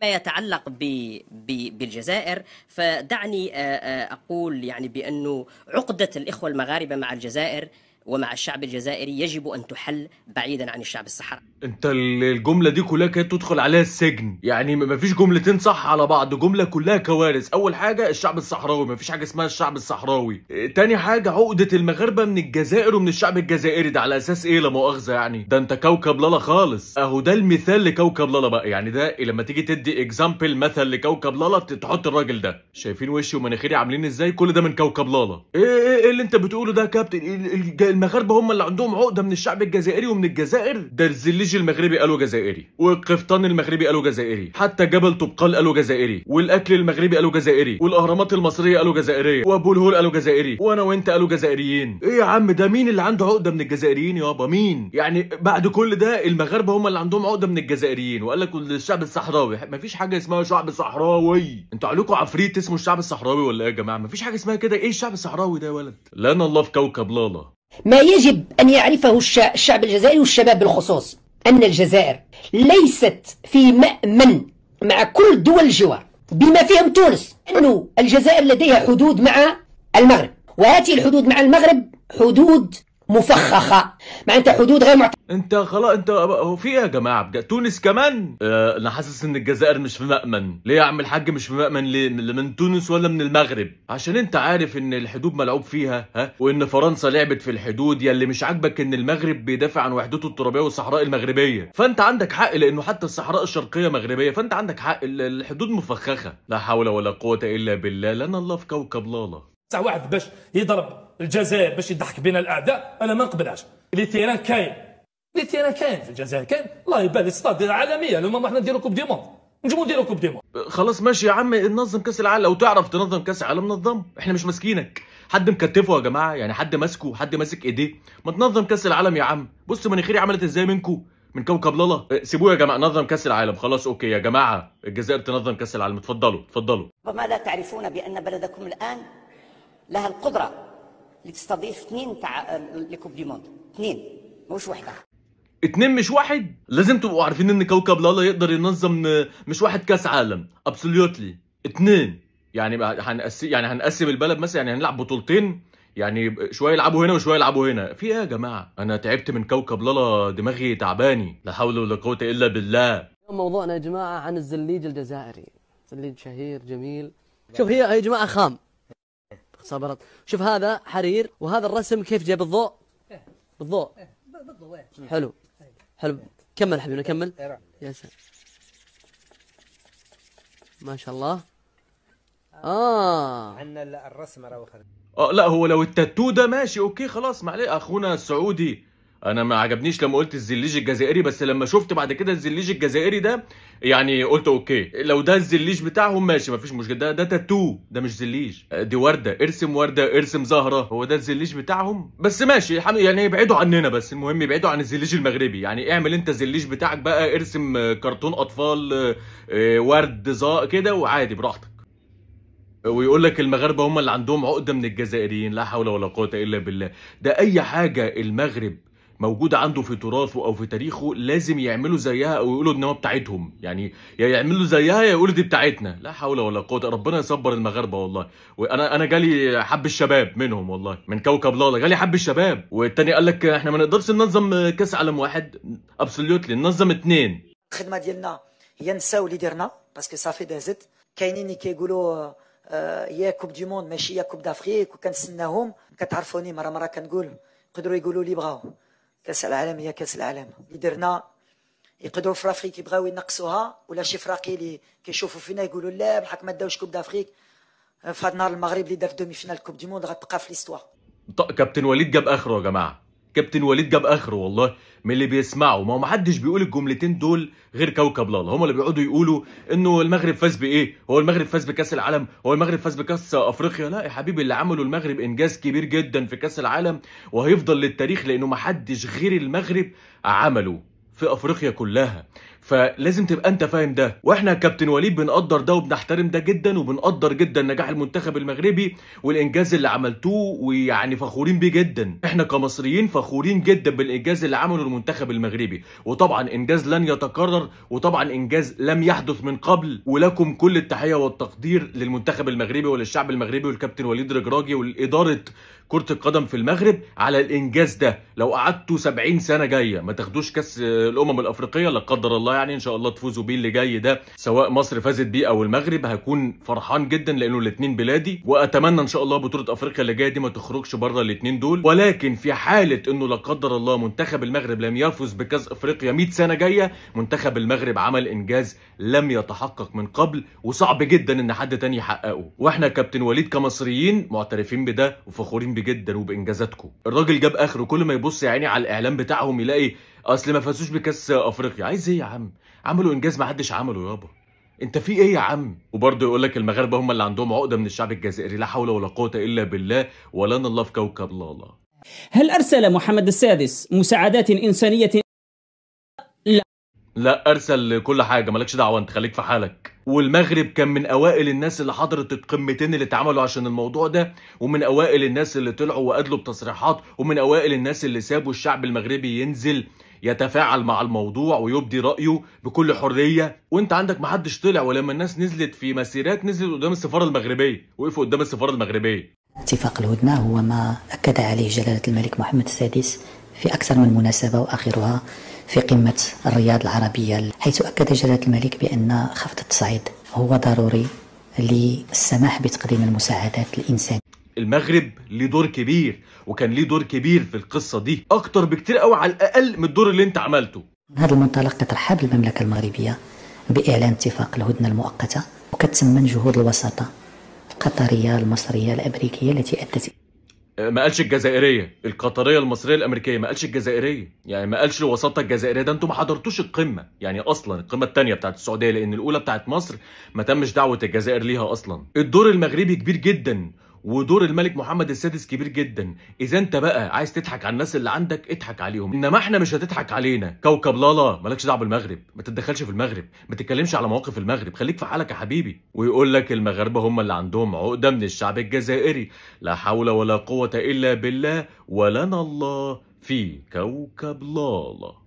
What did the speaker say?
فيما يتعلق بالجزائر فدعني أقول يعني بأنه عقدة الإخوة المغاربة مع الجزائر ومع الشعب الجزائري يجب ان تحل بعيدا عن الشعب الصحراوي انت الجمله دي كلها كانت تدخل عليها السجن يعني مفيش جملتين صح على بعض جمله كلها كوارث اول حاجه الشعب الصحراوي مفيش حاجه اسمها الشعب الصحراوي تاني حاجه عقده المغاربه من الجزائر ومن الشعب الجزائري ده على اساس ايه لا مؤاخذه يعني ده انت كوكب لالا خالص اهو ده المثال لكوكب لالا بقى يعني ده إيه، لما تيجي تدي اكزامبل مثل لكوكب لالا تحط الراجل ده شايفين وشي ومناخيري عاملين ازاي كل ده من كوكب لالا ايه ايه, إيه اللي انت بتقوله ده كابتن إيه المغاربه هم اللي عندهم عقده من الشعب الجزائري ومن الجزائر ده الزليج المغربي قالوا جزائري والقفطان المغربي قالوا جزائري حتى جبل طبقال قالوا جزائري والاكل المغربي قالوا جزائري والاهرامات المصريه قالوا جزائريه وابو الهول قالوا جزائري وانا وانت قالوا جزائريين ايه يا عم ده مين اللي عنده عقده من الجزائريين يابا مين يعني بعد كل ده المغاربه هم اللي عندهم عقده من الجزائريين وقال لك الشعب الصحراوي مفيش حاجه اسمها شعب صحراوي انتوا عليكم عفريت اسمه الشعب الصحراوي ولا ايه يا جماعه مفيش حاجه اسمها كده ايه الشعب الصحراوي ده يا ولد لنا الله في كوكب لالا ما يجب أن يعرفه الشعب الجزائري والشباب بالخصوص أن الجزائر ليست في مأمن مع كل دول الجوار بما فيهم تونس أنه الجزائر لديها حدود مع المغرب وهذه الحدود مع المغرب حدود مفخخة معناتها حدود غير معترف انت خلاص انت هو في ايه يا جماعه بجد تونس كمان اه انا حاسس ان الجزائر مش في مأمن ليه يا عم الحاج مش في مأمن ليه من تونس ولا من المغرب عشان انت عارف ان الحدود ملعوب فيها ها وان فرنسا لعبت في الحدود اللي مش عاجبك ان المغرب بيدافع عن وحدته الترابيه والصحراء المغربيه فانت عندك حق لانه حتى الصحراء الشرقيه مغربيه فانت عندك حق الحدود مفخخه لا حول ولا قوه الا بالله لنا الله في كوكب لالا ساعه واحد باش يضرب الجزائر باش يضحك بين الاعداء انا ما نقبلهاش تيران كاين اللي انا كاين في الجزائر كاين الله يبان ستاد عالميه ما حنا نديرو كوب دي موند نجمو نديرو كوب دي موند خلاص ماشي يا عمي نظم كاس العالم لو تعرف تنظم كاس العالم نظم احنا مش ماسكينك حد مكتفه يا جماعه يعني حد ماسكه حد ماسك ايديه ما تنظم كاس العالم يا عم بصوا مناخيري عملت ازاي منكم من كوكب لالا إيه، سيبوه يا جماعه نظم كاس العالم خلاص اوكي يا جماعه الجزائر تنظم كاس العالم اتفضلوا اتفضلوا ربما لا تعرفون بان بلدكم الان لها القدره لتستضيف اثنين تع... لكوب دي موند اثنين مش واحده اتنين مش واحد لازم تبقوا عارفين ان كوكب لالا يقدر ينظم مش واحد كاس عالم ابسوليوتلي اتنين يعني هنقسم يعني هنقسم البلد مثلا يعني هنلعب بطولتين يعني شويه يلعبوا هنا وشويه يلعبوا هنا في ايه يا جماعه انا تعبت من كوكب لالا دماغي تعباني لا حول ولا قوه الا بالله موضوعنا يا جماعه عن الزليج الجزائري زليج شهير جميل شوف هي يا جماعه خام صبرت شوف هذا حرير وهذا الرسم كيف جاب الضوء بالضوء إيه. إيه. بالضوء حلو حلو كمل حبيبنا إيه، كمل إيه، يا سلام ما شاء الله اه عندنا الرسمه راهو لا هو لو التاتو ده ماشي اوكي خلاص معليه اخونا السعودي انا ما عجبنيش لما قلت الزليج الجزائري بس لما شفت بعد كده الزليج الجزائري ده يعني قلت اوكي لو ده الزليج بتاعهم ماشي مفيش مشكله ده ده تاتو ده مش زليج دي ورده ارسم ورده ارسم زهره هو ده الزليج بتاعهم بس ماشي يعني يبعدوا عننا بس المهم يبعدوا عن الزليج المغربي يعني اعمل انت الزليج بتاعك بقى ارسم كرتون اطفال آه، ورد زا كده وعادي براحتك ويقول لك المغاربه هم اللي عندهم عقده من الجزائريين لا حول ولا قوه الا بالله ده اي حاجه المغرب موجوده عنده في تراثه او في تاريخه لازم يعملوا زيها او يقولوا ان هو بتاعتهم يعني يا يعملوا زيها يا يقولوا دي بتاعتنا لا حول ولا قوه ربنا يصبر المغاربه والله وانا انا جالي حب الشباب منهم والله من كوكب لالا جالي حب الشباب والتاني قال لك احنا ما نقدرش ننظم كاس عالم واحد ابسوليوتلي ننظم اثنين الخدمه ديالنا هي نساو اللي درنا باسكو صافي دازت كاينين اللي كيقولوا آه، يا كوب دي موند ماشي يا كوب دافريك وكنسناهم كتعرفوني مره مره كنقول يقدروا يقولوا لي بغاو كاس العالم هي كاس العالم اللي درنا يقدروا في افريقيا يبغاو ينقصوها ولا شي فراقي اللي كيشوفوا فينا يقولوا لا بالحق ما داوش كوب دافريك في النهار المغرب اللي دار دومي فينال كوب دي موند غتبقى في ليستوار كابتن وليد جاب اخره يا جماعه كابتن وليد جاب اخره والله من اللي بيسمعه ما هو محدش بيقول الجملتين دول غير كوكب لالا هم اللي بيقعدوا يقولوا انه المغرب فاز بايه هو المغرب فاز بكاس العالم هو المغرب فاز بكاس افريقيا لا يا حبيبي اللي عمله المغرب انجاز كبير جدا في كاس العالم وهيفضل للتاريخ لانه محدش غير المغرب عمله في افريقيا كلها فلازم تبقى انت فاهم ده واحنا كابتن وليد بنقدر ده وبنحترم ده جدا وبنقدر جدا نجاح المنتخب المغربي والانجاز اللي عملتوه ويعني فخورين بيه جدا احنا كمصريين فخورين جدا بالانجاز اللي عمله المنتخب المغربي وطبعا انجاز لن يتكرر وطبعا انجاز لم يحدث من قبل ولكم كل التحيه والتقدير للمنتخب المغربي وللشعب المغربي والكابتن وليد رجراجي والاداره كره القدم في المغرب على الانجاز ده لو قعدتوا 70 سنه جايه ما تاخدوش كاس الامم الافريقيه لا قدر الله الله يعني ان شاء الله تفوزوا بيه اللي جاي ده سواء مصر فازت بيه او المغرب هكون فرحان جدا لانه الاثنين بلادي واتمنى ان شاء الله بطوله افريقيا اللي جايه دي ما تخرجش بره الاثنين دول ولكن في حاله انه لا قدر الله منتخب المغرب لم يفز بكاس افريقيا 100 سنه جايه منتخب المغرب عمل انجاز لم يتحقق من قبل وصعب جدا ان حد تاني يحققه واحنا كابتن وليد كمصريين معترفين بده وفخورين بجدا وبانجازاتكم الراجل جاب اخره كل ما يبص يا عيني على الاعلام بتاعهم يلاقي اصل ما فازوش بكاس افريقيا عايز ايه يا عم عملوا انجاز ما حدش عمله يابا انت في ايه يا عم وبرضه يقول لك المغاربه هم اللي عندهم عقده من الشعب الجزائري لا حول ولا قوه الا بالله ولا الله في كوكب لالا هل ارسل محمد السادس مساعدات انسانيه لا لا ارسل كل حاجه مالكش دعوه انت خليك في حالك والمغرب كان من اوائل الناس اللي حضرت القمتين اللي اتعملوا عشان الموضوع ده ومن اوائل الناس اللي طلعوا وادلوا بتصريحات ومن اوائل الناس اللي سابوا الشعب المغربي ينزل يتفاعل مع الموضوع ويبدي رايه بكل حريه وانت عندك محدش طلع ولما الناس نزلت في مسيرات نزلت قدام السفاره المغربيه وقفوا قدام السفاره المغربيه اتفاق الهدنه هو ما اكد عليه جلاله الملك محمد السادس في اكثر من مناسبه واخرها في قمه الرياض العربيه حيث اكد جلاله الملك بان خفض التصعيد هو ضروري للسماح بتقديم المساعدات الانسانيه المغرب ليه دور كبير وكان ليه دور كبير في القصه دي اكتر بكتير قوي على الاقل من الدور اللي انت عملته من هذا المنطلق كترحب المملكه المغربيه باعلان اتفاق الهدنه المؤقته وكتسمن جهود الوساطه القطريه المصريه الامريكيه التي ادت أه، ما قالش الجزائريه القطريه المصريه الامريكيه ما قالش الجزائريه يعني ما قالش الوساطه الجزائريه ده انتوا ما حضرتوش القمه يعني اصلا القمه الثانيه بتاعت السعوديه لان الاولى بتاعت مصر ما تمش دعوه الجزائر ليها اصلا الدور المغربي كبير جدا ودور الملك محمد السادس كبير جدا اذا انت بقى عايز تضحك على الناس اللي عندك اضحك عليهم انما احنا مش هتضحك علينا كوكب لالا مالكش دعوه بالمغرب ما تتدخلش في المغرب ما تتكلمش على مواقف المغرب خليك في حالك يا حبيبي ويقول لك المغاربه هم اللي عندهم عقده من الشعب الجزائري لا حول ولا قوه الا بالله ولنا الله في كوكب لالا